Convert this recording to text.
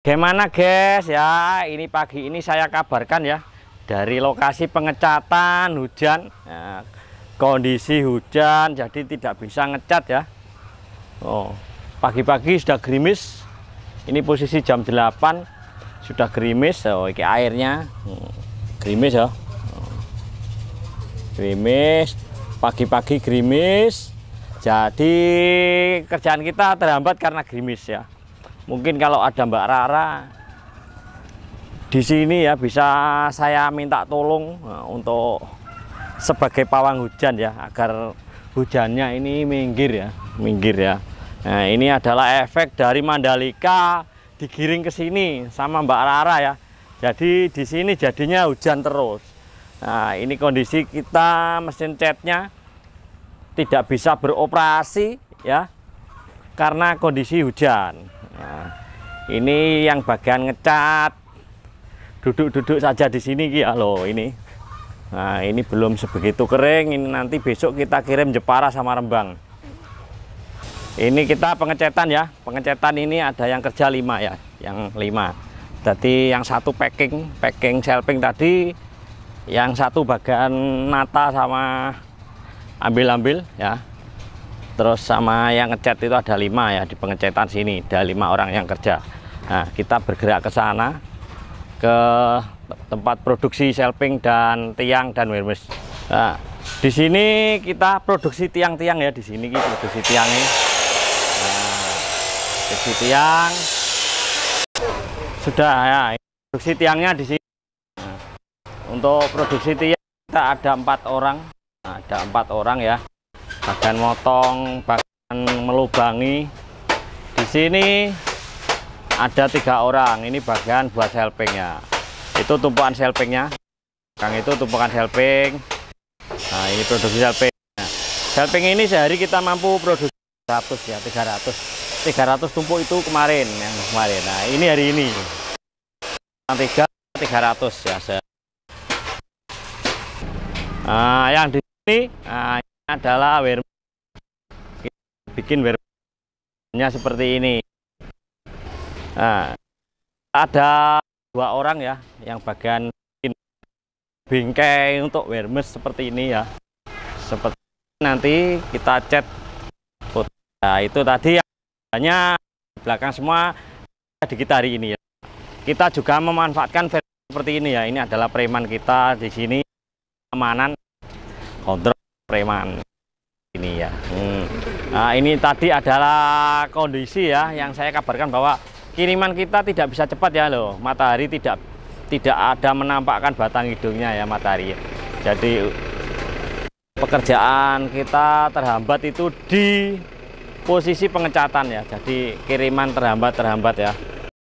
Gimana guys ya ini pagi ini saya kabarkan ya dari lokasi pengecatan hujan ya, kondisi hujan jadi tidak bisa ngecat ya Oh pagi-pagi sudah gerimis ini posisi jam 8 sudah gerimis oh ini airnya hmm, gerimis ya oh, gerimis pagi-pagi gerimis jadi kerjaan kita terhambat karena gerimis ya mungkin kalau ada Mbak Rara di sini ya bisa saya minta tolong eh, untuk sebagai pawang hujan ya agar hujannya ini minggir ya minggir ya nah ini adalah efek dari Mandalika digiring ke sini sama Mbak Rara ya jadi di sini jadinya hujan terus nah ini kondisi kita mesin catnya tidak bisa beroperasi ya karena kondisi hujan nah, ini yang bagian ngecat duduk-duduk saja di sini ya loh ini nah ini belum sebegitu kering ini nanti besok kita kirim Jepara sama Rembang ini kita pengecetan ya pengecetan ini ada yang kerja lima ya yang lima. jadi yang satu packing packing shelving tadi yang satu bagian nata sama ambil-ambil ya terus sama yang ngecat itu ada lima ya di pengecatan sini ada lima orang yang kerja nah kita bergerak ke sana ke tempat produksi shelving dan tiang dan wireless nah, di sini kita produksi tiang-tiang ya di sini kita produksi tiang ini nah, produksi tiang sudah ya produksi tiangnya di sini nah, untuk produksi tiang kita ada empat orang nah, ada empat orang ya bagian motong bagian melubangi di sini ada tiga orang ini bagian buat selpingnya itu tumpukan selpingnya kang itu tumpukan selping nah ini produksi selping selping ini sehari kita mampu produksi 100 ya 300 300 tumpuk itu kemarin yang kemarin nah ini hari ini yang tiga 300 ya nah yang di sini nah, adalah wear bikin wearnya seperti ini nah, ada dua orang ya yang bagian bingkai untuk wearmes seperti ini ya seperti nanti kita cat foto nah, itu tadi hanya belakang semua di kita hari ini ya kita juga memanfaatkan seperti ini ya ini adalah preman kita di sini keamanan kontrol preman ini ya hmm. nah, ini tadi adalah kondisi ya yang saya kabarkan bahwa kiriman kita tidak bisa cepat ya loh matahari tidak tidak ada menampakkan batang hidungnya ya matahari jadi pekerjaan kita terhambat itu di posisi pengecatan ya jadi kiriman terhambat terhambat ya